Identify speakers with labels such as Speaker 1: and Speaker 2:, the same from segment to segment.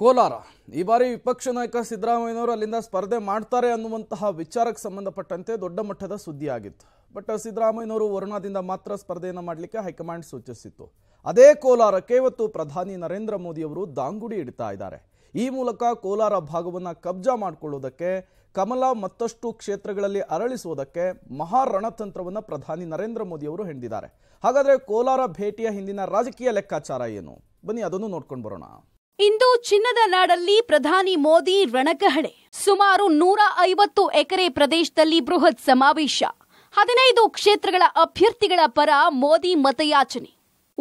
Speaker 1: ಕೋಲಾರ ಈ ಬಾರಿ ವಿಪಕ್ಷ ನಾಯಕ ಸಿದ್ದರಾಮಯ್ಯನವರು ಅಲ್ಲಿಂದ ಸ್ಪರ್ಧೆ ಮಾಡ್ತಾರೆ ಅನ್ನುವಂತಹ ವಿಚಾರಕ್ಕೆ ಸಂಬಂಧಪಟ್ಟಂತೆ ದೊಡ್ಡ ಮಟ್ಟದ ಸುದ್ದಿಯಾಗಿತ್ತು ಬಟ್ ಸಿದ್ದರಾಮಯ್ಯನವರು ವರುಣಾದಿಂದ ಮಾತ್ರ ಸ್ಪರ್ಧೆಯನ್ನು ಮಾಡಲಿಕ್ಕೆ ಹೈಕಮಾಂಡ್ ಸೂಚಿಸಿತ್ತು ಅದೇ ಕೋಲಾರಕ್ಕೆ ಇವತ್ತು ಪ್ರಧಾನಿ ನರೇಂದ್ರ ಮೋದಿಯವರು ದಾಂಗುಡಿ ಇಡ್ತಾ ಇದ್ದಾರೆ ಈ ಮೂಲಕ ಕೋಲಾರ ಭಾಗವನ್ನು ಕಬ್ಜಾ ಮಾಡಿಕೊಳ್ಳುವುದಕ್ಕೆ ಕಮಲ ಮತ್ತಷ್ಟು ಕ್ಷೇತ್ರಗಳಲ್ಲಿ ಅರಳಿಸುವುದಕ್ಕೆ ಮಹಾ ರಣತಂತ್ರವನ್ನು ಪ್ರಧಾನಿ ನರೇಂದ್ರ ಮೋದಿ ಅವರು ಹೆಂಡಿದ್ದಾರೆ ಹಾಗಾದರೆ ಕೋಲಾರ ಭೇಟಿಯ ಹಿಂದಿನ ರಾಜಕೀಯ ಲೆಕ್ಕಾಚಾರ ಏನು ಬನ್ನಿ ಅದನ್ನು ನೋಡ್ಕೊಂಡು ಬರೋಣ
Speaker 2: ಇಂದು ಚಿನ್ನದ ನಾಡಲ್ಲಿ ಪ್ರಧಾನಿ ಮೋದಿ ರಣಕಹಳೆ ಸುಮಾರು ನೂರ ಐವತ್ತು ಎಕರೆ ಪ್ರದೇಶದಲ್ಲಿ ಬೃಹತ್ ಸಮಾವೇಶ ಹದಿನೈದು ಕ್ಷೇತ್ರಗಳ ಅಭ್ಯರ್ಥಿಗಳ ಪರ ಮೋದಿ ಮತಯಾಚನೆ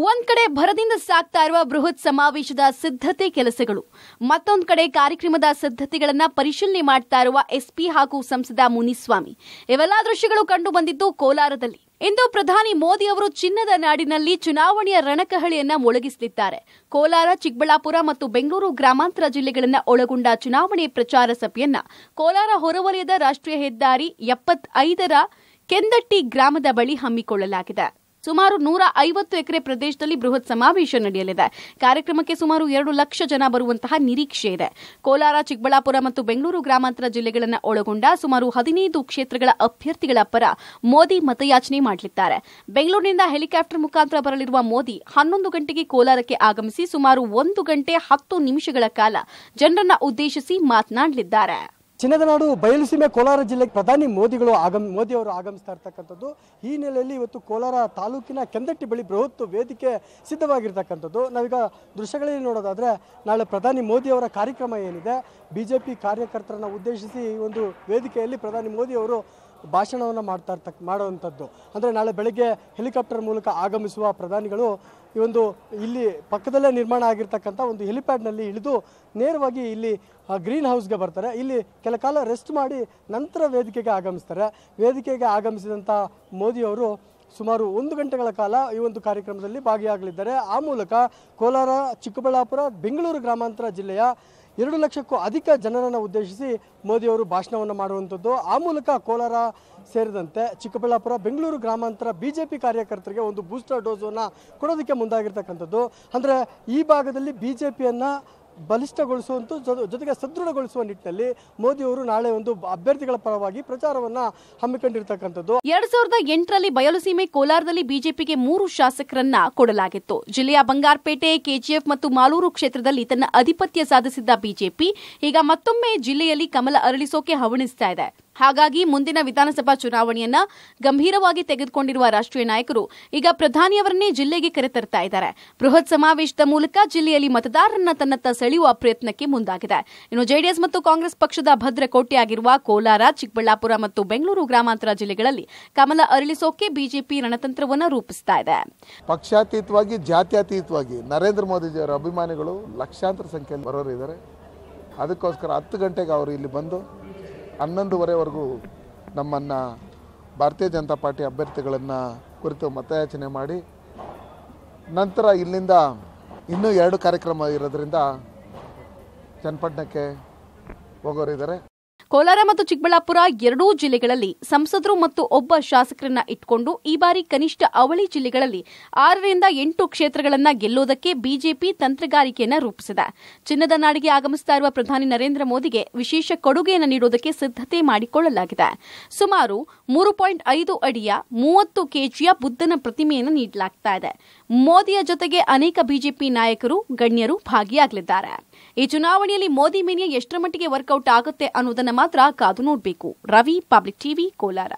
Speaker 2: ಒಂದ್ ಕಡೆ ಭರದಿಂದ ಸಾಗ್ತಾ ಇರುವ ಬೃಹತ್ ಸಮಾವೇಶದ ಸಿದ್ಧತೆ ಕೆಲಸಗಳು ಮತ್ತೊಂದು ಕಡೆ ಕಾರ್ಯಕ್ರಮದ ಸಿದ್ಧತೆಗಳನ್ನ ಪರಿಶೀಲನೆ ಮಾಡ್ತಾ ಇರುವ ಎಸ್ಪಿ ಹಾಗೂ ಸಂಸದ ಮುನಿಸ್ವಾಮಿ ಇವೆಲ್ಲಾ ದೃಶ್ಯಗಳು ಕಂಡು ಬಂದಿದ್ದು ಕೋಲಾರದಲ್ಲಿ ಇಂದು ಪ್ರಧಾನಿ ಮೋದಿ ಅವರು ಚಿನ್ನದ ನಾಡಿನಲ್ಲಿ ಚುನಾವಣೆಯ ರಣಕಹಳಿಯನ್ನ ಮೊಳಗಿಸಲಿದ್ದಾರೆ ಕೋಲಾರ ಚಿಕ್ಕಬಳ್ಳಾಪುರ ಮತ್ತು ಬೆಂಗಳೂರು ಗ್ರಾಮಾಂತರ ಜಿಲ್ಲೆಗಳನ್ನ ಒಳಗೊಂಡ ಚುನಾವಣೆ ಪ್ರಚಾರ ಸಭೆಯನ್ನ ಕೋಲಾರ ಹೊರವಲಯದ ರಾಷ್ಟ್ರೀಯ ಹೆದ್ದಾರಿ ಎಪ್ಪತ್ತೈದರ ಕೆಂದಟ್ಟಿ ಗ್ರಾಮದ ಬಳಿ ಹಮ್ಮಿಕೊಳ್ಳಲಾಗಿದೆ ಸುಮಾರು ನೂರ ಐವತ್ತು ಎಕರೆ ಪ್ರದೇಶದಲ್ಲಿ ಬೃಹತ್ ಸಮಾವೇಶ ನಡೆಯಲಿದೆ ಕಾರ್ಯಕ್ರಮಕ್ಕೆ ಸುಮಾರು ಎರಡು ಲಕ್ಷ ಜನ ಬರುವಂತಹ ನಿರೀಕ್ಷೆ ಇದೆ ಕೋಲಾರ ಚಿಕ್ಕಬಳ್ಳಾಪುರ ಮತ್ತು ಬೆಂಗಳೂರು ಗ್ರಾಮಾಂತರ ಜಿಲ್ಲೆಗಳನ್ನು ಒಳಗೊಂಡ ಸುಮಾರು ಹದಿನೈದು ಕ್ಷೇತ್ರಗಳ ಅಭ್ಯರ್ಥಿಗಳ ಪರ ಮೋದಿ ಮತಯಾಚನೆ ಮಾಡಲಿದ್ದಾರೆ ಬೆಂಗಳೂರಿನಿಂದ ಹೆಲಿಕಾಪ್ಟರ್ ಮುಖಾಂತರ ಬರಲಿರುವ ಮೋದಿ ಹನ್ನೊಂದು ಗಂಟೆಗೆ ಕೋಲಾರಕ್ಕೆ ಆಗಮಿಸಿ ಸುಮಾರು ಒಂದು ಗಂಟೆ ಹತ್ತು ನಿಮಿಷಗಳ ಕಾಲ ಜನರನ್ನು ಉದ್ದೇಶಿಸಿ ಮಾತನಾಡಲಿದ್ದಾರೆ
Speaker 3: ಚಿನ್ನದ ಬಯಲುಸೀಮೆ ಕೋಲಾರ ಜಿಲ್ಲೆಗೆ ಪ್ರಧಾನಿ ಮೋದಿಗಳು ಆಗಮ್ ಅವರು ಆಗಮಿಸ್ತಾ ಇರ್ತಕ್ಕಂಥದ್ದು ಈ ಹಿನ್ನೆಲೆಯಲ್ಲಿ ಇವತ್ತು ಕೋಲಾರ ತಾಲೂಕಿನ ಕೆಂದಟ್ಟಿ ಬಳಿ ಬೃಹತ್ ವೇದಿಕೆ ಸಿದ್ಧವಾಗಿರ್ತಕ್ಕಂಥದ್ದು ನಾವೀಗ ದೃಶ್ಯಗಳಲ್ಲಿ ನೋಡೋದಾದರೆ ನಾಳೆ ಪ್ರಧಾನಿ ಮೋದಿ ಅವರ ಕಾರ್ಯಕ್ರಮ ಏನಿದೆ ಬಿ ಜೆ ಪಿ ಕಾರ್ಯಕರ್ತರನ್ನು ಉದ್ದೇಶಿಸಿ ಒಂದು ವೇದಿಕೆಯಲ್ಲಿ ಪ್ರಧಾನಿ ಮೋದಿ ಅವರು ಭಾಷಣವನ್ನು ಮಾಡ್ತಾ ಇರ್ತಕ್ಕ ಮಾಡುವಂಥದ್ದು ಅಂದರೆ ನಾಳೆ ಬೆಳಗ್ಗೆ ಹೆಲಿಕಾಪ್ಟರ್ ಮೂಲಕ ಆಗಮಿಸುವ ಪ್ರಧಾನಿಗಳು ಈ ಒಂದು ಇಲ್ಲಿ ಪಕ್ಕದಲ್ಲೇ ನಿರ್ಮಾಣ ಆಗಿರ್ತಕ್ಕಂಥ ಒಂದು ಹೆಲಿಪ್ಯಾಡ್ನಲ್ಲಿ ಇಳಿದು ನೇರವಾಗಿ ಇಲ್ಲಿ ಗ್ರೀನ್ ಹೌಸ್ಗೆ ಬರ್ತಾರೆ ಇಲ್ಲಿ ಕೆಲ ಕಾಲ ರೆಸ್ಟ್ ಮಾಡಿ ನಂತರ ವೇದಿಕೆಗೆ ಆಗಮಿಸ್ತಾರೆ ವೇದಿಕೆಗೆ ಆಗಮಿಸಿದಂಥ ಮೋದಿಯವರು ಸುಮಾರು ಒಂದು ಗಂಟೆಗಳ ಕಾಲ ಈ ಒಂದು ಕಾರ್ಯಕ್ರಮದಲ್ಲಿ ಭಾಗಿಯಾಗಲಿದ್ದಾರೆ ಆ ಮೂಲಕ ಕೋಲಾರ ಚಿಕ್ಕಬಳ್ಳಾಪುರ ಬೆಂಗಳೂರು ಗ್ರಾಮಾಂತರ ಜಿಲ್ಲೆಯ ಎರಡು ಲಕ್ಷಕ್ಕೂ ಅಧಿಕ ಜನರನ್ನು ಉದ್ದೇಶಿಸಿ ಮೋದಿಯವರು ಭಾಷಣವನ್ನು ಮಾಡುವಂಥದ್ದು ಆ ಮೂಲಕ ಕೋಲಾರ ಸೇರಿದಂತೆ ಚಿಕ್ಕಬಳ್ಳಾಪುರ ಬೆಂಗಳೂರು ಗ್ರಾಮಾಂತರ ಬಿ ಜೆ ಪಿ ಕಾರ್ಯಕರ್ತರಿಗೆ ಒಂದು ಬೂಸ್ಟರ್ ಡೋಸನ್ನು ಕೊಡೋದಕ್ಕೆ ಮುಂದಾಗಿರ್ತಕ್ಕಂಥದ್ದು ಅಂದರೆ ಈ ಭಾಗದಲ್ಲಿ ಬಿ ಜೆ ಪಿಯನ್ನು ಜೊತೆ ಜೊತೆಗೆ ಸದೃಢಗೊಳಿಸುವ ನಿಟ್ಟಿನಲ್ಲಿ ಮೋದಿಯವರು ನಾಳೆ ಒಂದು ಅಭ್ಯರ್ಥಿಗಳ ಪರವಾಗಿ ಪ್ರಚಾರವನ್ನ
Speaker 2: ಹಮ್ಮಿಕೊಂಡಿರತಕ್ಕಂಥದ್ದು ಎರಡ್ ಸಾವಿರದ ಎಂಟರಲ್ಲಿ ಬಯಲುಸೀಮೆ ಕೋಲಾರದಲ್ಲಿ ಬಿಜೆಪಿಗೆ ಮೂರು ಶಾಸಕರನ್ನ ಕೊಡಲಾಗಿತ್ತು ಜಿಲ್ಲೆಯ ಬಂಗಾರಪೇಟೆ ಕೆಜಿಎಫ್ ಮತ್ತು ಮಾಲೂರು ಕ್ಷೇತ್ರದಲ್ಲಿ ತನ್ನ ಅಧಿಪತ್ಯ ಸಾಧಿಸಿದ್ದ ಬಿಜೆಪಿ ಈಗ ಮತ್ತೊಮ್ಮೆ ಜಿಲ್ಲೆಯಲ್ಲಿ ಕಮಲ ಅರಳಿಸೋಕೆ ಹವಣಿಸ್ತಾ ಇದೆ ಹಾಗಾಗಿ ಮುಂದಿನ ವಿಧಾನಸಭಾ ಚುನಾವಣೆಯನ್ನ ಗಂಭೀರವಾಗಿ ತೆಗೆದುಕೊಂಡಿರುವ ರಾಷ್ಟ್ರೀಯ ನಾಯಕರು ಈಗ ಪ್ರಧಾನಿಯವರನ್ನೇ ಜಿಲ್ಲೆಗೆ ಕರೆತರ್ತಾ ಇದ್ದಾರೆ ಬೃಹತ್ ಸಮಾವೇಶದ ಮೂಲಕ ಜಿಲ್ಲೆಯಲ್ಲಿ ಮತದಾರರನ್ನ ತನ್ನತ್ತ ಸೆಳೆಯುವ ಪ್ರಯತ್ನಕ್ಕೆ ಮುಂದಾಗಿದೆ ಇನ್ನು ಜೆಡಿಎಸ್ ಮತ್ತು ಕಾಂಗ್ರೆಸ್ ಪಕ್ಷದ ಭದ್ರಕೋಟೆಯಾಗಿರುವ ಕೋಲಾರ ಚಿಕ್ಕಬಳ್ಳಾಪುರ ಮತ್ತು ಬೆಂಗಳೂರು ಗ್ರಾಮಾಂತರ ಜಿಲ್ಲೆಗಳಲ್ಲಿ ಕಮಲ ಅರಳಿಸೋಕೆ ಬಿಜೆಪಿ ರಣತಂತ್ರವನ್ನು ರೂಪಿಸ್ತಾ ಇದೆ
Speaker 4: ಪಕ್ಷಾತೀತವಾಗಿ ಜಾತ್ಯತೀತವಾಗಿ ನರೇಂದ್ರ ಮೋದಿಜಿಯವರ ಅಭಿಮಾನಿಗಳು ಲಕ್ಷಾಂತರ ಸಂಖ್ಯೆಯಲ್ಲಿ ಇದ್ದಾರೆ ಅದಕ್ಕೋಸ್ಕರ ಹತ್ತು ಗಂಟೆಗೆ ಅವರು ಇಲ್ಲಿ ಬಂದು ಹನ್ನೊಂದುವರೆವರೆಗೂ ನಮ್ಮನ್ನು ಭಾರತೀಯ ಜನತಾ ಪಾರ್ಟಿ ಅಭ್ಯರ್ಥಿಗಳನ್ನು ಕುರಿತು ಮತಯಾಚನೆ ಮಾಡಿ ನಂತರ ಇಲ್ಲಿಂದ ಇನ್ನೂ ಎರಡು ಕಾರ್ಯಕ್ರಮ ಇರೋದರಿಂದ ಚನ್ನಪಟ್ಟಣಕ್ಕೆ ಹೋಗೋರಿದ್ದಾರೆ
Speaker 2: ಕೋಲಾರ ಮತ್ತು ಚಿಕ್ಕಬಳ್ಳಾಪುರ ಎರಡೂ ಜಿಲ್ಲೆಗಳಲ್ಲಿ ಸಂಸದರು ಮತ್ತು ಒಬ್ಬ ಶಾಸಕರನ್ನ ಇಟ್ಕೊಂಡು ಈ ಬಾರಿ ಕನಿಷ್ಠ ಅವಳಿ ಜಿಲ್ಲೆಗಳಲ್ಲಿ ಆರರಿಂದ ಎಂಟು ಕ್ಷೇತ್ರಗಳನ್ನು ಗೆಲ್ಲುವುದಕ್ಕೆ ಬಿಜೆಪಿ ತಂತ್ರಗಾರಿಕೆಯನ್ನು ರೂಪಿಸಿದೆ ಚಿನ್ನದ ನಾಡಿಗೆ ಆಗಮಿಸ್ತಾ ಇರುವ ಪ್ರಧಾನಿ ನರೇಂದ್ರ ಮೋದಿಗೆ ವಿಶೇಷ ಕೊಡುಗೆಯನ್ನು ನೀಡುವುದಕ್ಕೆ ಸಿದ್ಧತೆ ಮಾಡಿಕೊಳ್ಳಲಾಗಿದೆ ಸುಮಾರು ಮೂರು ಪಾಯಿಂಟ್ ಐದು ಅಡಿಯ ಮೂವತ್ತು ಕೆಜಿಯ ಬುದ್ಧನ ಪ್ರತಿಮೆಯನ್ನು ನೀಡಲಾಗ್ತಾ ಇದೆ ಮೋದಿಯ ಜೊತೆಗೆ ಅನೇಕ ಬಿಜೆಪಿ ನಾಯಕರು ಗಣ್ಯರು ಭಾಗಿಯಾಗಲಿದ್ದಾರೆ ಈ ಚುನಾವಣೆಯಲ್ಲಿ ಮೋದಿ ಮೇನಿಯ ಎಷ್ಟರ ಮಟ್ಟಿಗೆ ವರ್ಕೌಟ್ ಆಗುತ್ತೆ ಅನ್ನೋದನ್ನು ಮಾತ್ರ ಕಾದು ನೋಡಬೇಕು ರವಿ ಪಬ್ಲಿಕ್ ಟಿವಿ ಕೋಲಾರ